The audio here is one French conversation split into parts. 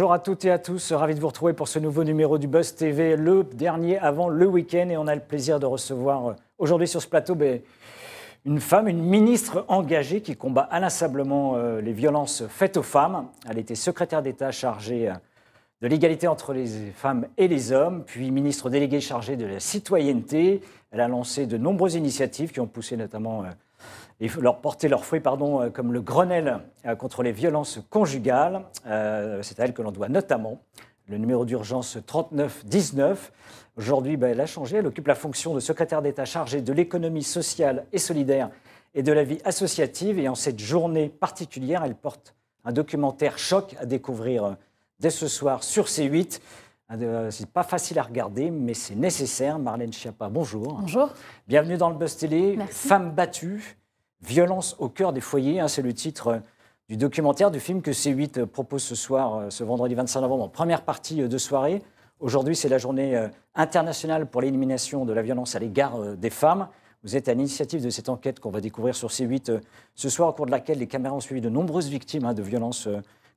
Bonjour à toutes et à tous, ravi de vous retrouver pour ce nouveau numéro du Buzz TV, le dernier avant le week-end. Et on a le plaisir de recevoir euh, aujourd'hui sur ce plateau ben, une femme, une ministre engagée qui combat inlassablement euh, les violences faites aux femmes. Elle était secrétaire d'État chargée euh, de l'égalité entre les femmes et les hommes, puis ministre déléguée chargée de la citoyenneté. Elle a lancé de nombreuses initiatives qui ont poussé notamment et leur porter leurs fruits, pardon, euh, comme le Grenelle euh, contre les violences conjugales. Euh, c'est à elle que l'on doit notamment le numéro d'urgence 3919. Aujourd'hui, bah, elle a changé. Elle occupe la fonction de secrétaire d'État chargée de l'économie sociale et solidaire et de la vie associative. Et en cette journée particulière, elle porte un documentaire choc à découvrir dès ce soir sur C8. C'est pas facile à regarder, mais c'est nécessaire. Marlène Schiappa, bonjour. Bonjour. Bienvenue dans le Buzz Télé. Femme battue, Violence au cœur des foyers, hein, c'est le titre euh, du documentaire, du film que C8 euh, propose ce soir, euh, ce vendredi 25 novembre, en première partie de soirée. Aujourd'hui, c'est la journée internationale pour l'élimination de la violence à l'égard des femmes. Vous êtes à l'initiative de cette enquête qu'on va découvrir sur C8 ce soir, au cours de laquelle les caméras ont suivi de nombreuses victimes hein, de violences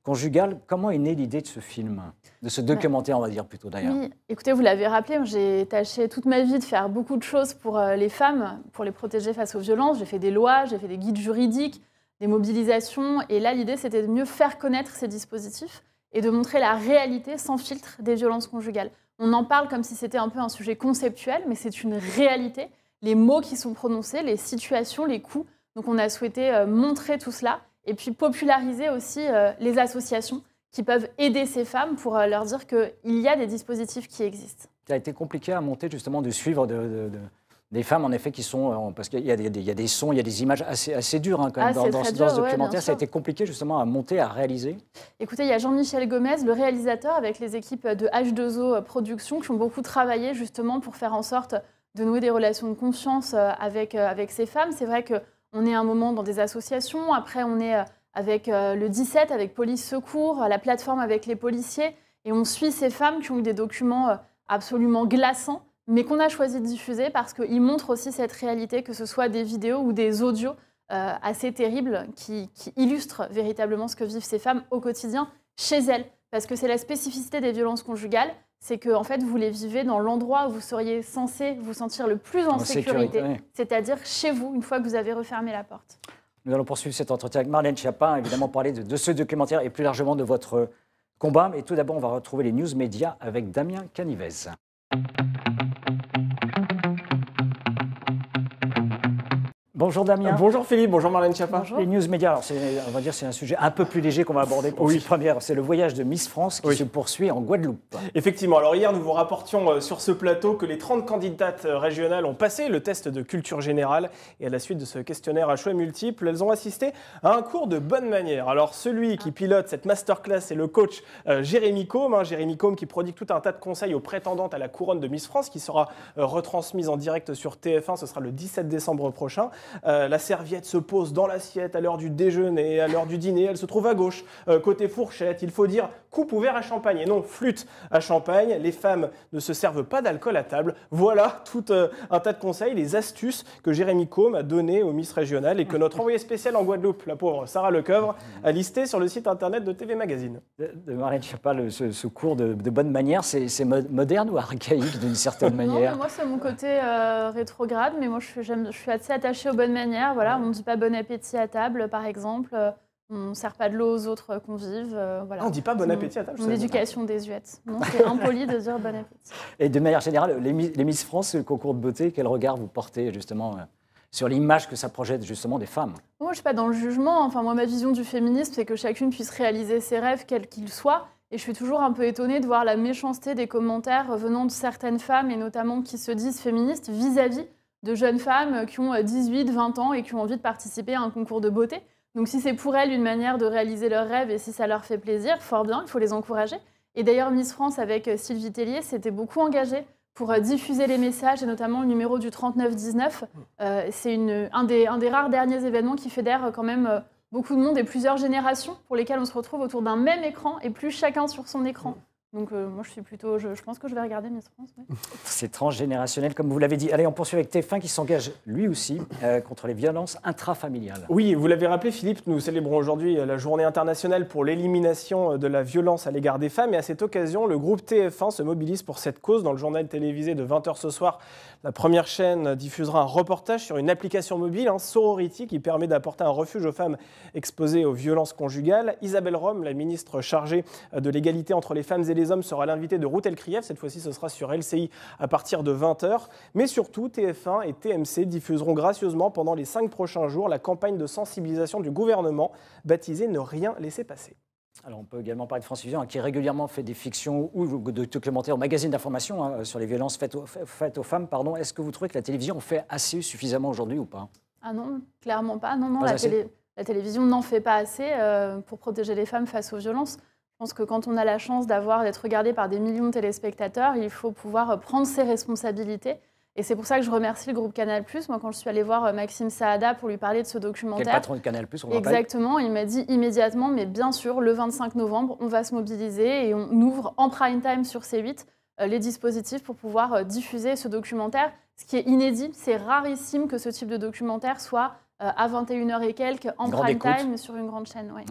conjugale. Comment est née l'idée de ce film De ce documentaire, on va dire plutôt d'ailleurs. écoutez, vous l'avez rappelé, hein, j'ai tâché toute ma vie de faire beaucoup de choses pour euh, les femmes, pour les protéger face aux violences. J'ai fait des lois, j'ai fait des guides juridiques, des mobilisations. Et là, l'idée, c'était de mieux faire connaître ces dispositifs et de montrer la réalité sans filtre des violences conjugales. On en parle comme si c'était un peu un sujet conceptuel, mais c'est une réalité. Les mots qui sont prononcés, les situations, les coups. Donc on a souhaité euh, montrer tout cela et puis populariser aussi euh, les associations qui peuvent aider ces femmes pour euh, leur dire qu'il y a des dispositifs qui existent. Ça a été compliqué à monter justement de suivre de, des femmes en effet qui sont... Euh, parce qu'il y, a des sons, il y a des images assez, assez dures hein, quand même ah, dans, ce documentaire. Ça a été compliqué justement à monter, à réaliser. Écoutez, il y a Jean-Michel Gomez, le réalisateur, avec les équipes de H2O Productions qui ont beaucoup travaillé justement pour faire en sorte de nouer des relations de confiance avec, avec ces femmes. C'est vrai que on est un moment dans des associations, après on est euh, avec euh, le 17, avec Police Secours, la plateforme avec les policiers, et on suit ces femmes qui ont eu des documents euh, absolument glaçants, mais qu'on a choisi de diffuser parce qu'ils montrent aussi cette réalité, que ce soit des vidéos ou des audios assez terribles qui illustrent véritablement ce que vivent ces femmes au quotidien chez elles, parce que c'est la spécificité des violences conjugales, c'est que en fait, vous les vivez dans l'endroit où vous seriez censé vous sentir le plus en, sécurité, c'est-à-dire chez vous, une fois que vous avez refermé la porte. Nous allons poursuivre cet entretien avec Marlène Chapin, évidemment parler de, de, ce documentaire et plus largement de votre combat. Mais tout d'abord, on va retrouver les news médias avec Damien Canivez. Bonjour Damien. Euh, bonjour Philippe, bonjour Marlène Chapin Les news médias, alors on va dire c'est un sujet un peu plus léger qu'on va aborder pour cette première. C'est le voyage de Miss France qui se poursuit en Guadeloupe. Effectivement, alors hier nous vous rapportions euh, sur ce plateau que les 30 candidates euh, régionales ont passé le test de culture générale et à la suite de ce questionnaire à choix multiples, elles ont assisté à un cours de bonne manière. Alors celui qui ah. pilote cette masterclass c'est le coach Jérémy Combe, hein, Jérémy Combe qui prodigue tout un tas de conseils aux prétendantes à la couronne de Miss France qui sera retransmise en direct sur TF1, ce sera le 17 décembre prochain. Euh, la serviette se pose dans l'assiette à l'heure du déjeuner, à l'heure du dîner, elle se trouve à gauche. Euh, côté fourchette, il faut dire coupe ou à champagne et non flûte à champagne. Les femmes ne se servent pas d'alcool à table. Voilà tout euh, un tas de conseils, les astuces que Jérémy Combe a donné au Miss régional et que notre envoyé spécial en Guadeloupe, la pauvre Sarah Lecoeuvre, a listé sur le site internet de TV Magazine. De, de pas ce, cours de, bonne manière, c'est moderne ou archaïque d'une certaine manière Moi, c'est mon côté rétrograde, mais moi, je suis, assez attachée bonne manière, Voilà, on ne dit pas bon appétit à table, par exemple. On ne sert pas de l'eau aux autres convives. Euh, voilà. on ne dit pas bon appétit à table. Une éducation désuète. C'est impoli de dire bon appétit. Et de manière générale, les Miss, France, le concours de beauté, quel regard vous portez justement euh, sur l'image que ça projette justement des femmes Moi, je ne suis pas dans le jugement. Enfin, moi, ma vision du féminisme, c'est que chacune puisse réaliser ses rêves, quels qu'ils soient. Et je suis toujours un peu étonnée de voir la méchanceté des commentaires venant de certaines femmes, et notamment qui se disent féministes, vis-à-vis vis à vis de jeunes femmes qui ont 18, euh, 20 ans et qui ont envie de participer à un concours de beauté. Donc si c'est pour elles une manière de réaliser leurs rêves et si ça leur fait plaisir, fort bien, il faut les encourager. Et d'ailleurs, Miss France avec euh, Sylvie Tellier s'était beaucoup engagée pour euh, diffuser les messages et notamment le numéro du 3919. Mm. c'est un des, un des, rares derniers événements qui fédère quand même beaucoup de monde et plusieurs générations pour lesquelles on se retrouve autour d'un même écran et plus chacun sur son écran. Mm. Donc euh, moi, je suis plutôt, je, pense que je vais regarder mes France. C'est transgénérationnel, comme vous l'avez dit. Allez, on poursuit avec TF1 qui s'engage, lui aussi, euh, contre les violences intrafamiliales. Oui, vous l'avez rappelé, Philippe, nous célébrons aujourd'hui euh, la journée internationale pour l'élimination de la violence à l'égard des femmes. Et à cette occasion, le groupe TF1 se mobilise pour cette cause. Dans le journal télévisé de 20h ce soir, la première chaîne diffusera un reportage sur une application mobile, Sorority, qui permet d'apporter un refuge aux femmes exposées aux violences conjugales. Isabelle Rome, la ministre chargée de l'égalité entre les femmes et les les hommes sera l'invité de Routel Kriev. Cette fois-ci, ce sera sur LCI à partir de 20h. Mais surtout, TF1 et TMC diffuseront gracieusement pendant les 5 prochains jours la campagne de sensibilisation du gouvernement, baptisée Ne rien laisser passer. Alors on peut également parler de France Télévisions hein, qui régulièrement fait des fictions ou de documentaires, magazines d'information hein, sur les violences faites aux, femmes. Pardon. Est-ce que vous trouvez que la télévision fait assez suffisamment aujourd'hui ou pas Ah non, clairement pas. Non, non, la, télévision n'en fait pas assez euh, pour protéger les femmes face aux violences. Je pense que quand on a la chance d'avoir d'être regardé par des millions de téléspectateurs, il faut pouvoir euh, prendre ses responsabilités. Et c'est pour ça que je remercie le groupe Canal+. Moi, quand je suis allée voir euh, Maxime Saada pour lui parler de ce documentaire... patron de Canal+, on Exactement, il m'a dit immédiatement, mais bien sûr, le 25 novembre, on va se mobiliser et on ouvre en prime time sur C8 euh, les dispositifs pour pouvoir diffuser ce documentaire. Ce qui est inédit, c'est rarissime que ce type de documentaire soit à 21h et quelques en prime time sur une grande chaîne. Ouais.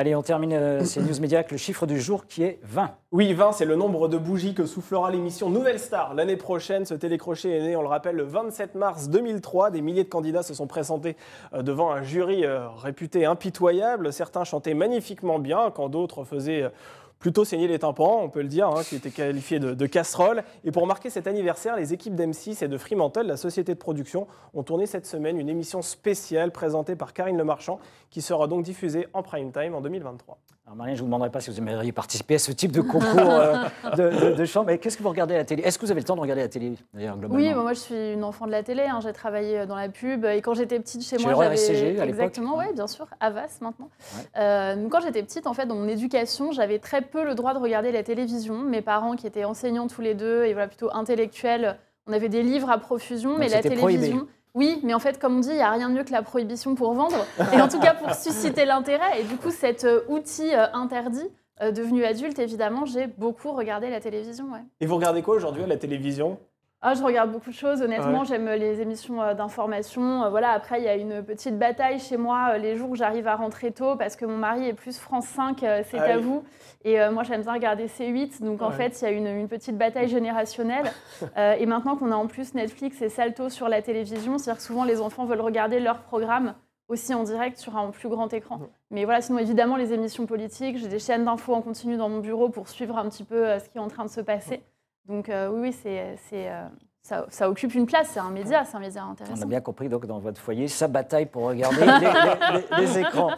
Allez, on termine euh, ces news médias avec le chiffre du jour qui est 20. Oui, 20, c'est le nombre de bougies que soufflera l'émission Nouvelle Star. L'année prochaine, ce télécrochet est né, on le rappelle, le 27 mars 2003. Des milliers de candidats se sont présentés euh, devant un jury euh, réputé impitoyable. Certains chantaient magnifiquement bien, quand d'autres faisaient plutôt saigner les tympans, on peut le dire, hein, qui était qualifié de, de, casserole. Et pour marquer cet anniversaire, les équipes d'M6 et de Fremantle, la société de production, ont tourné cette semaine une émission spéciale présentée par Karine Lemarchand, qui sera donc diffusée en prime time en 2023. Alors je ne vous demanderai pas si vous aimeriez participer à ce type de concours euh, de, de, chambre, mais qu'est-ce que vous regardez à la télé Est-ce que vous avez le temps de regarder la télé, d'ailleurs, globalement Oui, moi je suis une enfant de la télé, hein. j'ai travaillé euh, dans la pub, et quand j'étais petite chez, moi, j'avais... à Exactement, oui, bien sûr, Avas maintenant. Euh, quand j'étais petite, en fait, dans mon éducation, j'avais très peu le droit de regarder la télévision. Mes parents, qui étaient enseignants tous les deux, et voilà, plutôt intellectuels, on avait des livres à profusion, mais la télévision... Oui, mais en fait, comme on dit, il n'y a rien de mieux que la prohibition pour vendre, et en tout cas pour susciter l'intérêt. Et du coup, cet euh, outil euh, interdit, euh, devenu adulte, évidemment, j'ai beaucoup regardé la télévision. Et vous regardez quoi aujourd'hui à la télévision ah, je regarde beaucoup de choses, honnêtement, j'aime euh, les émissions euh, d'information. Euh, voilà, après, il y a une petite bataille chez moi les jours où j'arrive à rentrer tôt parce que mon mari est plus France 5, c'est à ah vous. Et moi, j'aime bien regarder C8. Donc, en fait, il y a une, petite bataille générationnelle. et maintenant qu'on a en plus Netflix et Salto sur la télévision, c'est-à-dire que souvent, les enfants veulent regarder leur programme aussi en direct sur un plus grand écran. Mais voilà, sinon évidemment les émissions politiques, j'ai des chaînes d'infos en continu dans mon bureau pour suivre un petit peu ce qui est en train de se passer. Donc euh, oui, c'est, euh, ça, occupe une place, c'est un média, c'est un média intéressant. On a bien compris, donc dans votre foyer, ça bataille pour regarder les, écrans.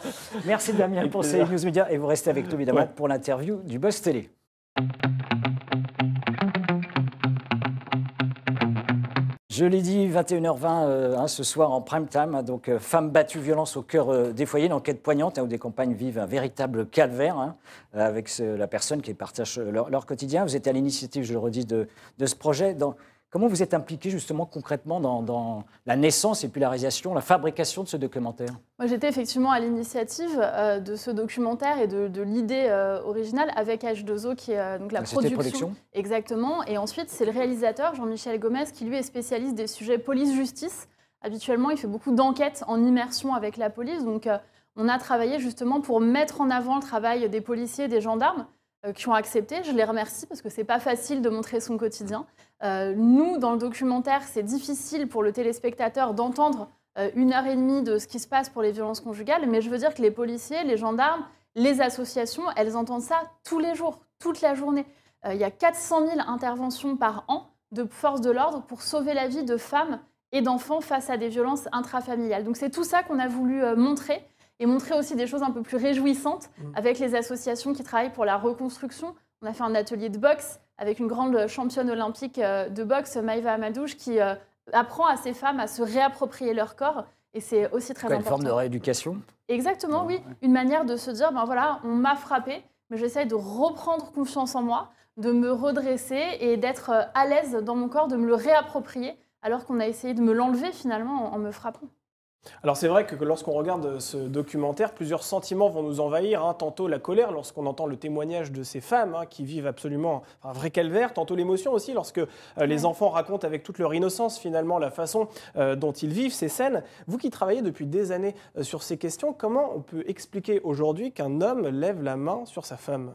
Merci Damien pour ces news media et vous restez avec nous évidemment pour l'interview du Buzz Télé. Je l'ai dit, 21h20 euh, hein, ce soir en prime time. Hein, donc, euh, femmes battues, violence au cœur euh, des foyers, l'enquête poignante hein, où des campagnes vivent un véritable calvaire avec la personne qui partage leur, quotidien. Vous êtes à l'initiative, je le redis, de, ce projet. Comment vous êtes impliqué justement concrètement dans, la naissance et puis la réalisation, la fabrication de ce documentaire Moi j'étais effectivement à l'initiative euh, de ce documentaire et de, l'idée euh, originale avec H2O qui est euh, donc la, la ah, production. production. Exactement. Et ensuite c'est le réalisateur Jean-Michel Gomez qui lui est spécialiste des sujets police-justice. Habituellement il fait beaucoup d'enquêtes en immersion avec la police. Donc on a travaillé justement pour mettre en avant le travail des policiers et des gendarmes euh, qui ont accepté. Je les remercie parce que c'est pas facile de montrer son quotidien. Euh, nous, dans le documentaire, c'est difficile pour le téléspectateur d'entendre euh, une heure et demie de ce qui se passe pour les violences conjugales, mais je veux dire que les policiers, les gendarmes, les associations, elles entendent ça tous les jours, toute la journée. Il y a 400 000 interventions par an de forces de l'ordre pour sauver la vie de femmes et d'enfants face à des violences intrafamiliales. Donc c'est tout ça qu'on a voulu montrer et montrer aussi des choses un peu plus réjouissantes mm. avec les associations qui travaillent pour la reconstruction. On a fait un atelier de boxe avec une grande championne olympique euh, de boxe, Maïva Amadouche, qui euh, apprend à ces femmes à se réapproprier leur corps. Et c'est aussi très important. Une forme de rééducation Exactement, oui. Une manière de se dire, ben voilà, on m'a frappée, mais j'essaye de reprendre confiance en moi, de me redresser et d'être euh, à l'aise dans mon corps, de me le réapproprier, alors qu'on a essayé de me l'enlever finalement en me frappant. Alors c'est vrai que lorsqu'on regarde ce documentaire, plusieurs sentiments vont nous envahir. Hein. Tantôt la colère lorsqu'on entend le témoignage de ces femmes hein, qui vivent absolument un vrai calvaire. Tantôt l'émotion aussi lorsque euh, les enfants racontent avec toute leur innocence finalement la façon euh, dont ils vivent ces scènes. Vous qui travaillez depuis des années euh, sur ces questions, comment on peut expliquer aujourd'hui qu'un homme lève la main sur sa femme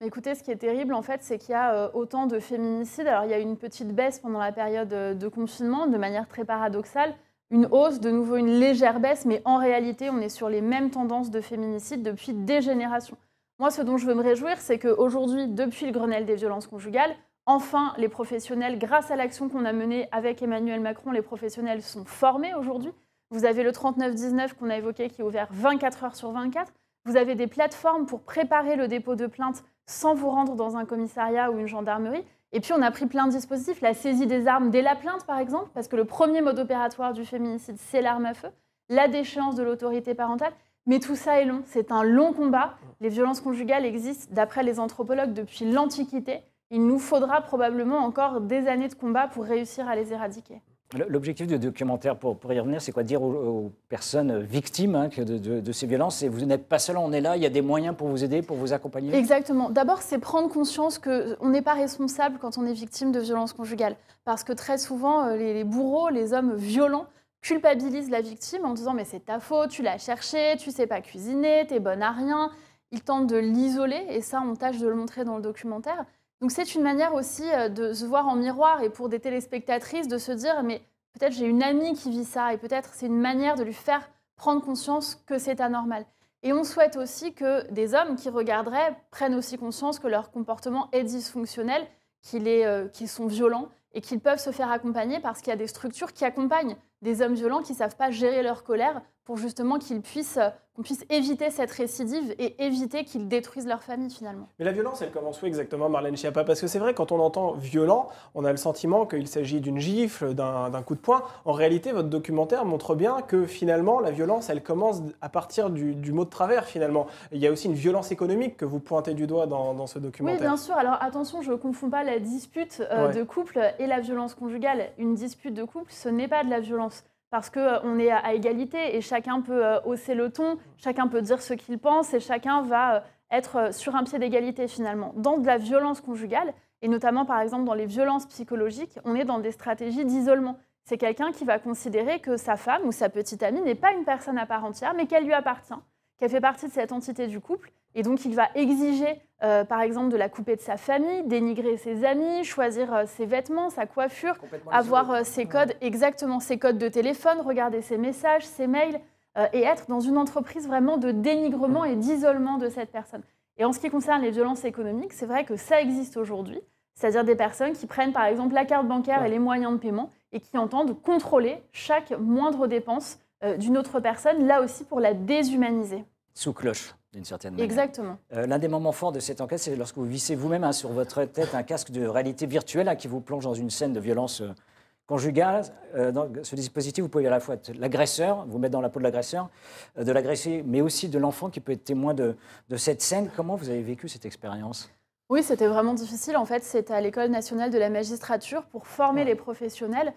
bah, Écoutez, ce qui est terrible, en fait, c'est qu'il y a autant de féminicides. Alors, il y a eu une petite baisse pendant la période de confinement, de manière très paradoxale une hausse, de nouveau une légère baisse, mais en réalité, on est sur les mêmes tendances de féminicide depuis des générations. Moi, ce dont je veux me réjouir, c'est qu'aujourd'hui, depuis le Grenelle des violences conjugales, enfin, les professionnels, grâce à l'action qu'on a menée avec Emmanuel Macron, les professionnels sont formés aujourd'hui. Vous avez le 39-19 qu'on a évoqué qui est ouvert 24 heures sur 24. Vous avez des plateformes pour préparer le dépôt de plainte sans vous rendre dans un commissariat ou une gendarmerie. Et puis on a pris plein de dispositifs, la saisie des armes dès la plainte par exemple, parce que le premier mode opératoire du féminicide, c'est l'arme à feu, la déchéance de l'autorité parentale. Mais tout ça est long, c'est un long combat. Les violences conjugales existent, d'après les anthropologues, depuis l'Antiquité. Il nous faudra probablement encore des années de combat pour réussir à les éradiquer. L'objectif du documentaire, pour, pour y revenir, c'est quoi Dire aux, personnes victimes hein, de, ces violences, et vous n'êtes pas seul, on est là, il y a des moyens pour vous aider, pour vous accompagner Exactement. D'abord, c'est prendre conscience qu'on euh, n'est pas responsable quand on est victime de violences conjugales. Parce que très souvent, euh, les, bourreaux, les hommes violents, culpabilisent la victime en disant Mais c'est ta faute, tu l'as cherché, tu sais pas cuisiner, tu es bonne à rien. Ils tentent de l'isoler, et ça, on tâche de le montrer dans le documentaire. Donc c'est une manière aussi euh, de se voir en miroir et pour des téléspectatrices de se dire mais peut-être j'ai une amie qui vit ça et peut-être c'est une manière de lui faire prendre conscience que c'est anormal. Et on souhaite aussi que des hommes qui regarderaient prennent aussi conscience que leur comportement est dysfonctionnel, euh, qu'ils sont violents et qu'ils peuvent se faire accompagner parce qu'il y a des structures qui accompagnent des hommes violents qui ne savent pas gérer leur colère pour justement qu'ils puissent, qu'on puisse éviter cette récidive et éviter qu'ils détruisent leur famille finalement. Mais la violence, elle commence où exactement, Marlène Schiappa Parce que c'est vrai, quand on entend violent, on a le sentiment qu'il s'agit d'une gifle, d'un coup de poing. En réalité, votre documentaire montre bien que finalement, la violence, elle commence à partir du, mot de travers finalement. Il y a aussi une violence économique que vous pointez du doigt dans, ce documentaire. Oui, bien sûr. Alors attention, je ne confonds pas la dispute euh, de couple et la violence conjugale. Une dispute de couple, ce n'est pas de la violence parce qu'on euh, est à égalité et chacun peut euh, hausser le ton, chacun peut dire ce qu'il pense et chacun va euh, être sur un pied d'égalité finalement. Dans de la violence conjugale, et notamment par exemple dans les violences psychologiques, on est dans des stratégies d'isolement. C'est quelqu'un qui va considérer que sa femme ou sa petite amie n'est pas une personne à part entière, mais qu'elle lui appartient, qu'elle fait partie de cette entité du couple, et donc il va exiger euh, par exemple, de la couper de sa famille, dénigrer ses amis, choisir euh, ses vêtements, sa coiffure, avoir euh, ses codes, exactement ses codes de téléphone, regarder ses messages, ses mails, et être dans une entreprise vraiment de dénigrement et d'isolement de cette personne. Et en ce qui concerne les violences économiques, c'est vrai que ça existe aujourd'hui, c'est-à-dire des personnes qui prennent par exemple la carte bancaire et les moyens de paiement et qui entendent contrôler chaque moindre dépense d'une autre personne, là aussi pour la déshumaniser. Sous cloche certaine Exactement. Euh, l'un des moments forts de cette enquête, c'est lorsque vous vissez vous-même hein, sur votre tête un casque de réalité virtuelle hein, qui vous plonge dans une scène de violence euh, conjugale. Euh, dans ce dispositif, vous pouvez à la fois être l'agresseur, vous mettre dans la peau de l'agresseur, de l'agresser, mais aussi de l'enfant qui peut être témoin de, de cette scène. Comment vous avez vécu cette expérience oui, c'était vraiment difficile. En fait, c'était à l'École nationale de la magistrature pour former les professionnels.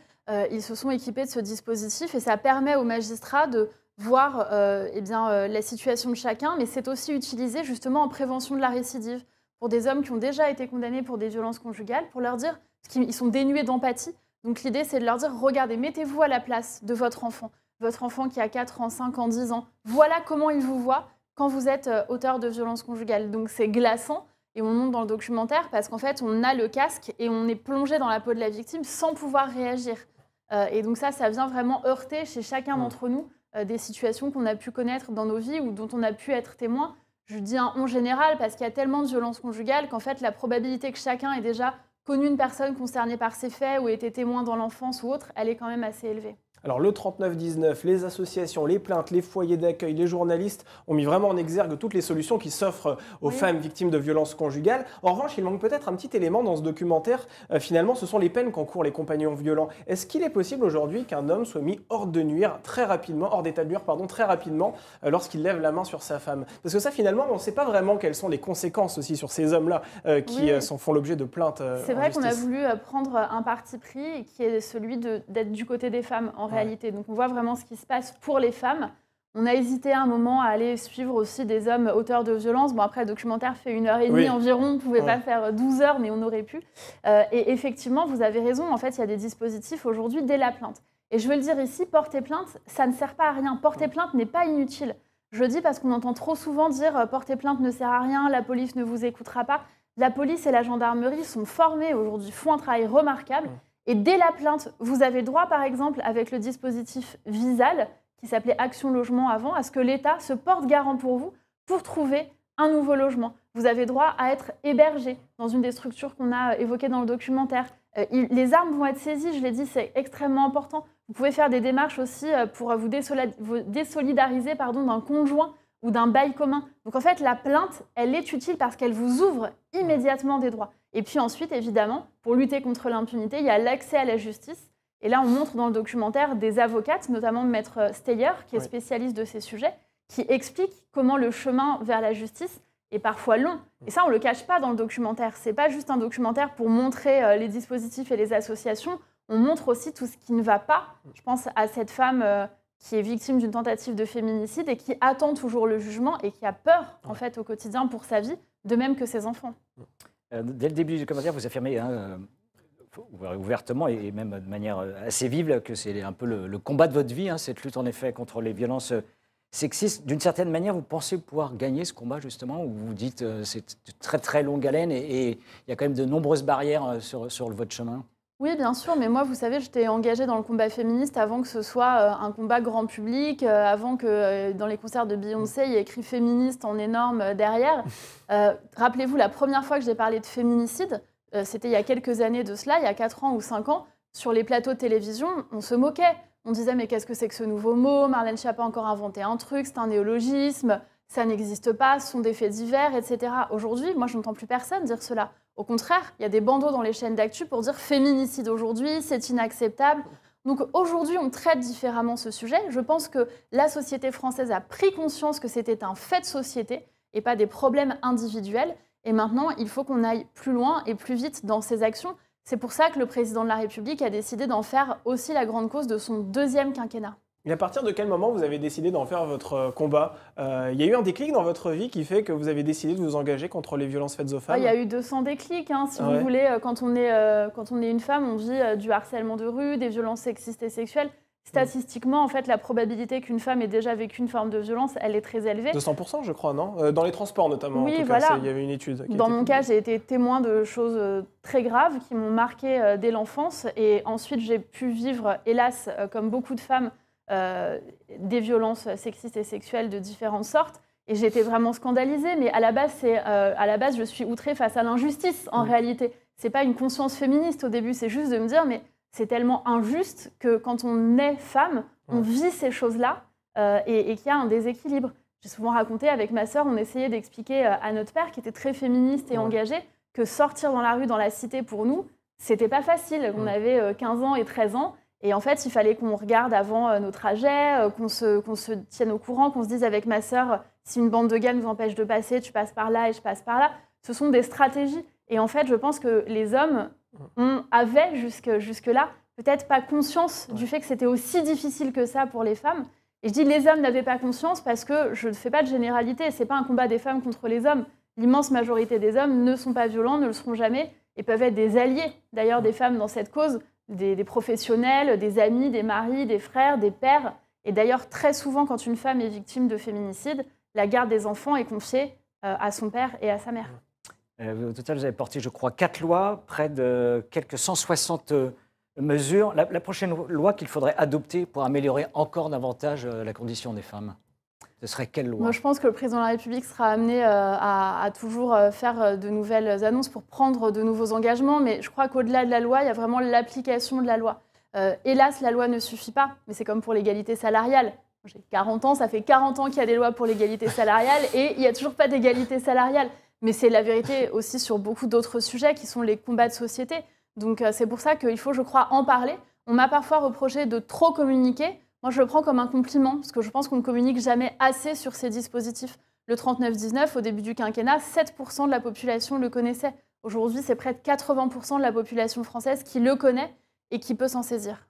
ils se sont équipés de ce dispositif et ça permet aux magistrats de, voir euh, eh euh, la situation de chacun, mais c'est aussi utilisé justement en prévention de la récidive pour des hommes qui ont déjà été condamnés pour des violences conjugales, pour leur dire qu'ils sont dénués d'empathie. Donc l'idée, c'est de leur dire, regardez, mettez-vous à la place de votre enfant, votre enfant qui a 4 ans, 5 ans, 10 ans. Voilà comment il vous voit quand vous êtes euh, auteur de violences conjugales. Donc c'est glaçant, et on le montre dans le documentaire, parce qu'en fait, on a le casque et on est plongé dans la peau de la victime sans pouvoir réagir. et donc ça, ça vient vraiment heurter chez chacun mmh. d'entre nous euh, des situations qu'on a pu connaître dans nos vies ou dont on a pu être témoin. Je dis un on général parce qu'il y a tellement de violences conjugales qu'en fait la probabilité que chacun ait déjà connu une personne concernée par ces faits ou été témoin dans l'enfance ou autre, elle est quand même assez élevée. Alors le 39-19, les associations, les plaintes, les foyers d'accueil, les journalistes ont mis vraiment en exergue toutes les solutions qui s'offrent aux femmes victimes de violences conjugales. En revanche, il manque peut-être un petit élément dans ce documentaire. Euh, finalement, ce sont les peines qu'encourent les compagnons violents. Est-ce qu'il est possible aujourd'hui qu'un homme soit mis hors de nuire très rapidement, hors d'état de nuire, pardon, très rapidement euh, lorsqu'il lève la main sur sa femme Parce que ça, finalement, on ne sait pas vraiment quelles sont les conséquences aussi sur ces hommes-là euh, qui s'en font l'objet de plaintes. C'est vrai qu'on a voulu prendre un parti pris qui est celui d'être du côté des femmes en donc on voit vraiment ce qui se passe pour les femmes. On a hésité un moment à aller suivre aussi des hommes auteurs de violences. Bon, après, le documentaire fait une heure et demie environ, on ne pouvait pas faire 12 heures, mais on aurait pu. Euh, et effectivement, vous avez raison, en fait, il y a des dispositifs aujourd'hui dès la plainte. Et je veux le dire ici, porter plainte, ça ne sert pas à rien. Porter plainte n'est pas inutile. Je dis parce qu'on entend trop souvent dire euh, porter plainte ne sert à rien, la police ne vous écoutera pas. La police et la gendarmerie sont formées aujourd'hui, font un travail remarquable. Et dès la plainte, vous avez droit, par exemple, avec le dispositif Visal, qui s'appelait Action Logement avant, à ce que l'État se porte garant pour vous pour trouver un nouveau logement. Vous avez droit à être hébergé dans une des structures qu'on a évoquées dans le documentaire. Euh, les armes vont être saisies, je l'ai dit, c'est extrêmement important. Vous pouvez faire des démarches aussi euh, pour vous désolidariser d'un conjoint ou d'un bail commun. Donc en fait, la plainte, elle est utile parce qu'elle vous ouvre immédiatement des droits. Et puis ensuite, évidemment, pour lutter contre l'impunité, il y a l'accès à la justice. Et là, on montre dans le documentaire des avocates, notamment Maître Steyer, qui est spécialiste de ces sujets, qui explique comment le chemin vers la justice est parfois long. Mm. Et ça, on ne le cache pas dans le documentaire. C'est pas juste un documentaire pour montrer euh, les dispositifs et les associations. On montre aussi tout ce qui ne va pas. Mm. Je pense à cette femme euh, qui est victime d'une tentative de féminicide et qui attend toujours le jugement et qui a peur, en fait, au quotidien pour sa vie, de même que ses enfants. Mm. Euh, dès le début du commentaire, vous affirmez hein, euh, ouvertement et même de manière euh, assez vive que c'est un peu le, combat de votre vie, hein, cette lutte en effet contre les violences sexistes. D'une certaine manière, vous pensez pouvoir gagner ce combat justement, ou vous dites que c'est très très longue haleine et il y a quand même de nombreuses barrières sur votre chemin oui, bien sûr, mais moi, vous savez, j'étais engagée dans le combat féministe avant que ce soit euh, un combat grand public, euh, avant que euh, dans les concerts de Beyoncé, il y ait écrit féministe en énorme derrière. Rappelez-vous, la première fois que j'ai parlé de féminicide, c'était il y a quelques années de cela, il y a 4 ans ou 5 ans, sur les plateaux de télévision, on se moquait. On disait, mais qu'est-ce que c'est que ce nouveau mot Marlène Schiappa a encore inventé un truc, c'est un néologisme, ça n'existe pas, ce sont des faits divers, etc. Aujourd'hui, moi, je n'entends plus personne dire cela. Au contraire, il y a des bandeaux dans les chaînes d'actu pour dire féminicide aujourd'hui, c'est inacceptable. Donc aujourd'hui, on traite différemment ce sujet. Je pense que la société française a pris conscience que c'était un fait de société et pas des problèmes individuels. Et maintenant, il faut qu'on aille plus loin et plus vite dans ces actions. C'est pour ça que le président de la République a décidé d'en faire aussi la grande cause de son deuxième quinquennat à partir de quel moment vous avez décidé d'en faire votre euh, combat euh, Il y a eu un déclic dans votre vie qui fait que vous avez décidé de vous engager contre les violences faites aux femmes ah, Il y a eu 200 déclics. Hein. si vous voulez, euh, quand on, est, quand on est une femme, on vit du harcèlement de rue, des violences sexistes et sexuelles. Mm. Statistiquement, en fait, la probabilité qu'une femme ait déjà vécu une forme de violence, elle est très élevée. 200%, je crois, non Dans les transports, notamment. Oui, voilà. il y avait une étude. Qui Dans mon cas, j'ai été témoin de choses très graves qui m'ont marqué dès l'enfance. Et ensuite, j'ai pu vivre, hélas, comme beaucoup de femmes, euh, des violences sexistes et sexuelles de différentes sortes. Et j'étais vraiment scandalisée, mais à la base, c'est, euh, à la base je suis outrée face à l'injustice en réalité. C'est pas une conscience féministe au début, c'est juste de me dire, mais c'est tellement injuste que quand on est femme, on vit ces choses-là euh, et, qu'il y a un déséquilibre. J'ai souvent raconté avec ma sœur, on essayait d'expliquer à notre père, qui était très féministe et engagé, que sortir dans la rue, dans la cité, pour nous, c'était pas facile. On avait 15 ans et 13 ans, et en fait, il fallait qu'on regarde avant euh, nos trajets, euh, qu'on se, tienne au courant, qu'on se dise avec ma sœur, si une bande de gars nous empêche de passer, tu passes par là et je passe par là. Ce sont des stratégies. Et en fait, je pense que les hommes avaient jusque là peut être pas conscience du fait que c'était aussi difficile que ça pour les femmes. Et je dis les hommes n'avaient pas conscience parce que je ne fais pas de généralité, ce c'est pas un combat des femmes contre les hommes. L'immense majorité des hommes ne sont pas violents, ne le seront jamais et peuvent être des alliés d'ailleurs des femmes dans cette cause des, professionnels, des amis, des maris, des frères, des pères. Et d'ailleurs, très souvent, quand une femme est victime de féminicide, la garde des enfants est confiée euh, à son père et à sa mère. Euh, au total, vous avez porté, je crois, quatre lois, près de quelques 160 euh, mesures. la prochaine loi qu'il faudrait adopter pour améliorer encore davantage la condition des femmes ce serait quelle loi Moi, je pense que le président de la République sera amené euh, à, toujours euh, faire euh, de nouvelles annonces pour prendre de nouveaux engagements, mais je crois qu'au-delà de la loi, il y a vraiment l'application de la loi. hélas, la loi ne suffit pas, mais c'est comme pour l'égalité salariale. J'ai 40 ans, ça fait 40 ans qu'il y a des lois pour l'égalité salariale et il n'y a toujours pas d'égalité salariale. Mais c'est la vérité aussi sur beaucoup d'autres sujets qui sont les combats de société. Donc c'est pour ça qu'il faut, je crois, en parler. On m'a parfois reproché de trop communiquer. Moi, je le prends comme un compliment, parce que je pense qu'on ne communique jamais assez sur ces dispositifs. Le 39-19, au début du quinquennat, 7% de la population le connaissait. Aujourd'hui, c'est près de 80% de la population française qui le connaît et qui peut s'en saisir.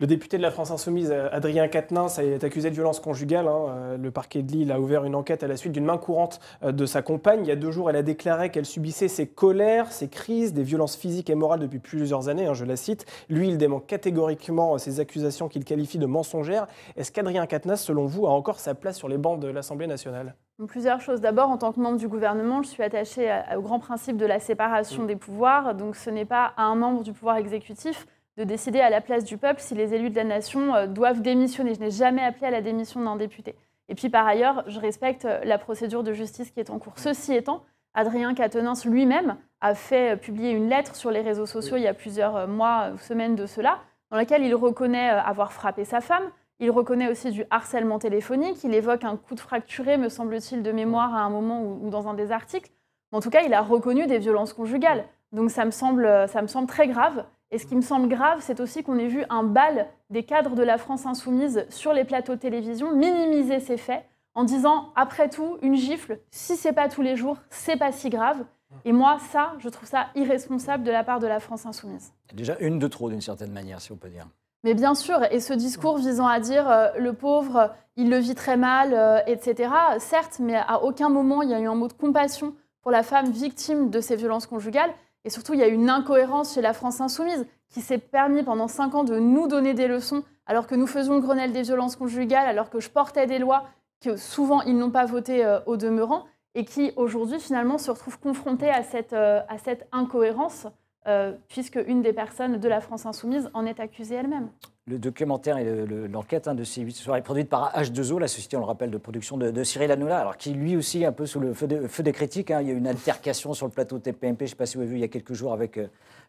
Le député de la France Insoumise, euh, Adrien Quatennens, est accusé de violence conjugale. Hein, euh, le parquet de Lille a ouvert une enquête à la suite d'une main courante euh, de sa compagne. Il y a deux jours, elle a déclaré qu'elle subissait ses colères, ses crises, des violences physiques et morales depuis plusieurs années, hein, je la cite. Lui, il dément catégoriquement ces accusations qu'il qualifie de mensongères. Est-ce qu'Adrien Quatennens, selon vous, a encore sa place sur les bancs de l'Assemblée nationale Plusieurs choses. D'abord, en tant que membre du gouvernement, je suis attachée au grand principe de la séparation mm. des pouvoirs. Donc ce n'est pas à un membre du pouvoir exécutif de décider à la place du peuple si les élus de la nation euh, doivent démissionner. Je n'ai jamais appelé à la démission d'un député. Et puis par ailleurs, je respecte euh, la procédure de justice qui est en cours. Ceci étant, Adrien Quatennens lui-même a fait euh, publier une lettre sur les réseaux sociaux il y a plusieurs mois, ou semaines de cela, dans laquelle il reconnaît avoir frappé sa femme. Il reconnaît aussi du harcèlement téléphonique. Il évoque un coup de fracturé, me semble-t-il, de mémoire à un moment ou dans un des articles. En tout cas, il a reconnu des violences conjugales. Donc ça me semble, ça me semble très grave. Et ce qui me semble grave, c'est aussi qu'on ait vu un bal des cadres de la France insoumise sur les plateaux de télévision minimiser ces faits en disant après tout une gifle si c'est pas tous les jours c'est pas si grave et moi ça je trouve ça irresponsable de la part de la France insoumise déjà une de trop d'une certaine manière si on peut dire mais bien sûr et ce discours visant à dire euh, le pauvre il le vit très mal euh, etc certes mais à aucun moment il y a eu un mot de compassion pour la femme victime de ces violences conjugales et surtout, il y a une incohérence chez la France insoumise qui s'est permis pendant cinq ans de nous donner des leçons alors que nous faisions le Grenelle des violences conjugales, alors que je portais des lois que souvent ils n'ont pas votées euh, au demeurant et qui aujourd'hui finalement se retrouvent confrontés euh, à cette, incohérence. Euh, puisque une des personnes de la France insoumise en est accusée elle-même le documentaire et l'enquête hein, de ces 8 soirées produites par H2O, la société, on le rappelle, de production de, Cyril Hanoula, alors qui lui aussi un peu sous le feu, des critiques. Hein, il y a eu une altercation sur le plateau TPMP, je ne sais pas si vous avez vu il y a quelques jours avec euh,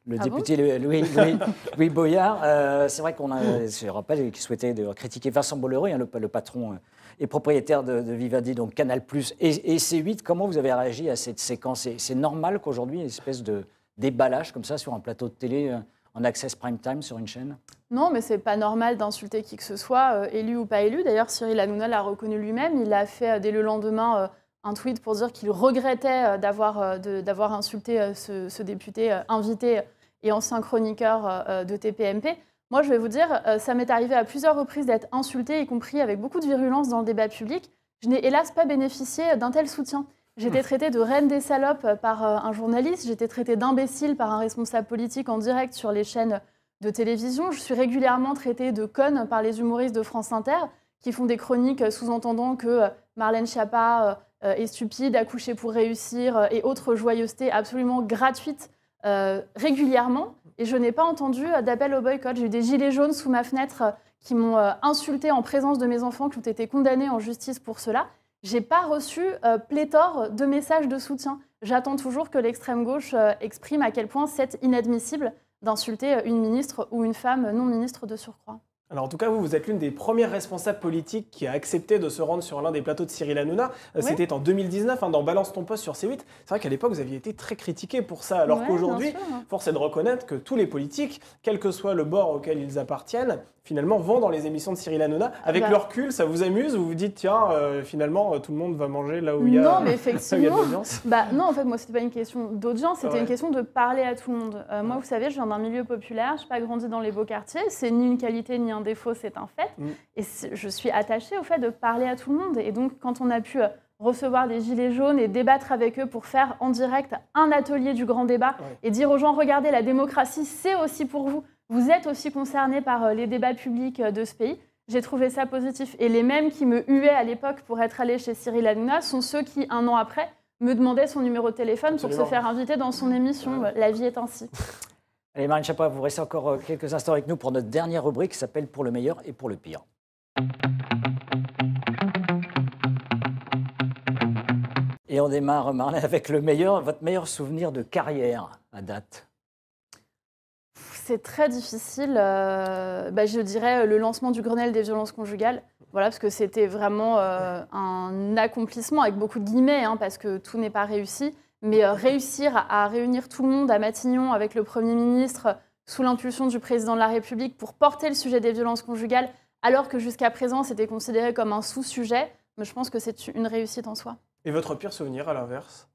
le ah député Louis, Boyard. Euh, c'est vrai qu'on a, je rappelle, qui souhaitait de critiquer Vincent Bolloré, hein, le, patron euh, et propriétaire de, Vivendi, donc Canal Plus et, et C8. Comment vous avez réagi à cette séquence C'est normal qu'aujourd'hui, une espèce de déballage comme ça sur un plateau de télé en access prime time sur une chaîne non, mais c'est pas normal d'insulter qui que ce soit, euh, élu ou pas élu. D'ailleurs, Cyril Hanouna l'a reconnu lui-même. Il a fait euh, dès le lendemain euh, un tweet pour dire qu'il regrettait d'avoir d'avoir insulté ce, ce, député invité et ancien chroniqueur de TPMP. Moi, je vais vous dire, ça m'est arrivé à plusieurs reprises d'être insulté, y compris avec beaucoup de virulence dans le débat public. Je n'ai hélas pas bénéficié d'un tel soutien. J'étais ah. traitée de reine des salopes par euh, un journaliste, j'étais traitée d'imbécile par un responsable politique en direct sur les chaînes de télévision, je suis régulièrement traitée de conne par les humoristes de France Inter qui font des chroniques sous-entendant que euh, Marlène Schiappa euh, est stupide, accouchée pour réussir et autres joyeusetés absolument gratuites régulièrement. Et je n'ai pas entendu d'appel au boycott. J'ai eu des gilets jaunes sous ma fenêtre qui m'ont insultée en présence de mes enfants qui ont été condamnés en justice pour cela j'ai pas reçu euh, pléthore de messages de soutien. J'attends toujours que l'extrême gauche euh, exprime à quel point c'est inadmissible d'insulter euh, une ministre ou une femme non ministre de surcroît. Alors en tout cas, vous, vous êtes l'une des premières responsables politiques qui a accepté de se rendre sur l'un des plateaux de Cyril Hanouna. C'était en 2019, hein, dans Balance ton poste sur C8. C'est vrai qu'à l'époque, vous aviez été très critiqué pour ça, alors qu'aujourd'hui, hein. force est de reconnaître que tous les politiques, quel que soit le bord auquel ils appartiennent, finalement vont dans les émissions de Cyril Hanouna. Avec leur bah. le recul, ça vous amuse vous vous dites, tiens, euh, finalement, euh, tout le monde va manger là où il y a, non, mais effectivement, bah, Non, en fait, moi, c'était pas une question d'audience, c'était une question de parler à tout le monde. Euh, moi, vous savez, je viens d'un milieu populaire, je n'ai pas grandi dans les beaux quartiers, c'est ni une qualité ni un défaut, c'est un fait. Mm. Et je suis attachée au fait de parler à tout le monde. Et donc, quand on a pu recevoir des gilets jaunes et débattre avec eux pour faire en direct un atelier du grand débat et dire aux gens, regardez, la démocratie, c'est aussi pour vous vous êtes aussi concerné par euh, les débats publics euh, de ce pays. J'ai trouvé ça positif. Et les mêmes qui me huaient à l'époque pour être allé chez Cyril Hanouna sont ceux qui, un an après, me demandaient son numéro de téléphone pour se faire inviter dans son émission. La vie est ainsi. Allez, Marine Chapa, vous restez encore euh, quelques instants avec nous pour notre dernière rubrique qui s'appelle Pour le meilleur et pour le pire. Et on démarre, Marine, avec le meilleur, votre meilleur souvenir de carrière à date c'est très difficile. Euh, bah, je dirais le lancement du Grenelle des violences conjugales. Voilà, parce que c'était vraiment euh, un accomplissement avec beaucoup de guillemets, hein, parce que tout n'est pas réussi. Mais euh, réussir à, réunir tout le monde à Matignon avec le Premier ministre, sous l'impulsion du président de la République, pour porter le sujet des violences conjugales, alors que jusqu'à présent c'était considéré comme un sous-sujet, je pense que c'est une réussite en soi. Et votre pire souvenir à l'inverse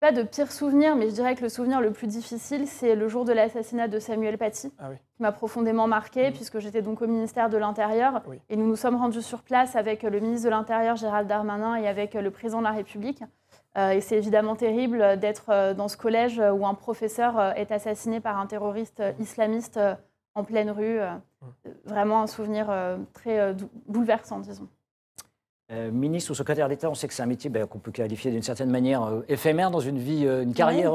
pas de pire souvenir, mais je dirais que le souvenir le plus difficile, c'est le jour de l'assassinat de Samuel Paty, ah qui m'a profondément marqué, mhm. puisque j'étais donc au ministère de l'Intérieur. Et nous nous sommes rendus sur place avec le ministre de l'Intérieur, Gérald Darmanin, et avec le président de la République. Euh, et c'est évidemment terrible d'être euh, dans ce collège où un professeur euh, est assassiné par un terroriste mhm. islamiste en pleine rue. Mhm. Vraiment un souvenir très bouleversant, disons. Euh, ministre ou secrétaire d'État, on sait que c'est un métier ben, qu'on peut qualifier d'une certaine manière euh, éphémère dans une vie, euh, une carrière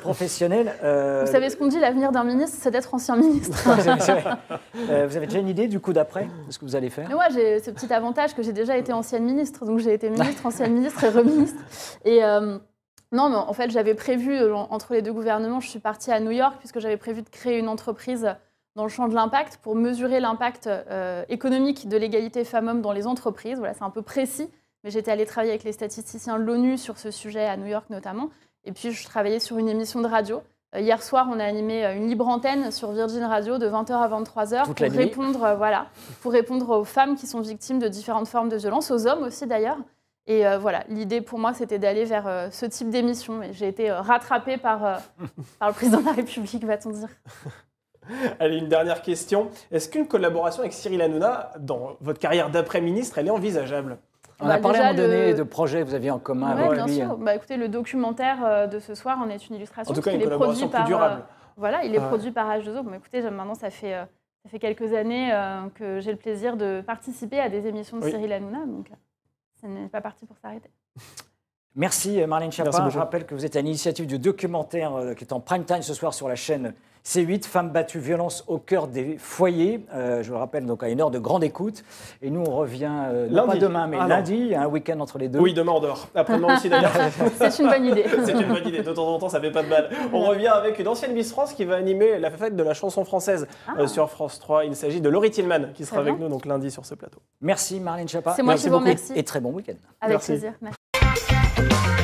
professionnelle. Vous savez ce qu'on dit, l'avenir d'un ministre, c'est d'être ancien ministre. vous avez déjà une idée du coup d'après, de ce que vous allez faire Moi, j'ai ce petit avantage que j'ai déjà été ancienne ministre, donc j'ai été ministre, ancienne ministre et reministre. Et non, mais en fait, j'avais prévu, entre les deux gouvernements, je suis partie à New York puisque j'avais prévu de créer une entreprise dans le champ de l'impact pour mesurer l'impact euh, économique de l'égalité femmes-hommes dans les entreprises. Voilà, c'est un peu précis, mais j'étais allée travailler avec les statisticiens de l'ONU sur ce sujet à New York notamment. Et puis je travaillais sur une émission de radio. Euh, hier soir, on a animé euh, une libre antenne sur Virgin Radio de 20h à 23h pour répondre, voilà, pour répondre aux femmes qui sont victimes de différentes formes de violence, aux hommes aussi d'ailleurs. Et voilà, l'idée pour moi, c'était d'aller vers ce type d'émission. Et j'ai été rattrapée par, par le président de la République, va-t-on dire. Allez, une dernière question. Est-ce qu'une collaboration avec Cyril Hanouna, dans votre carrière d'après-ministre, elle est envisageable on a bah, parlé à un moment donné de projets que vous aviez en commun ouais, avec bien Sûr. Hein. Bah, écoutez, le documentaire euh, de ce soir en est une illustration. En tout cas, une il collaboration plus par, euh, voilà, il est produit par H2O. écoutez, maintenant, ça fait, euh, ça fait quelques années que j'ai le plaisir de participer à des émissions de Cyril Hanouna. Donc, ça n'est pas parti pour s'arrêter. Merci euh, Marlène Chapin. Je rappelle que vous êtes à l'initiative du documentaire euh, qui est en prime time ce soir sur la chaîne C8, Femmes battues, violence au cœur des foyers. Euh, je vous rappelle, donc à une heure de grande écoute. Et nous, on revient, non pas demain, mais ah, lundi, un week-end entre les deux. Oui, demain, on dort. Après-demain aussi, d'ailleurs. C'est une bonne idée. C'est une bonne idée. De temps en temps, ça fait pas de mal. On revient avec une ancienne Miss France qui va animer la fête de la chanson française ah. sur France 3. Il s'agit de Laurie Tillman qui sera avec nous donc lundi sur ce plateau. Merci Marlène Chapin. merci beaucoup Et très bon week-end. Avec plaisir. Merci. you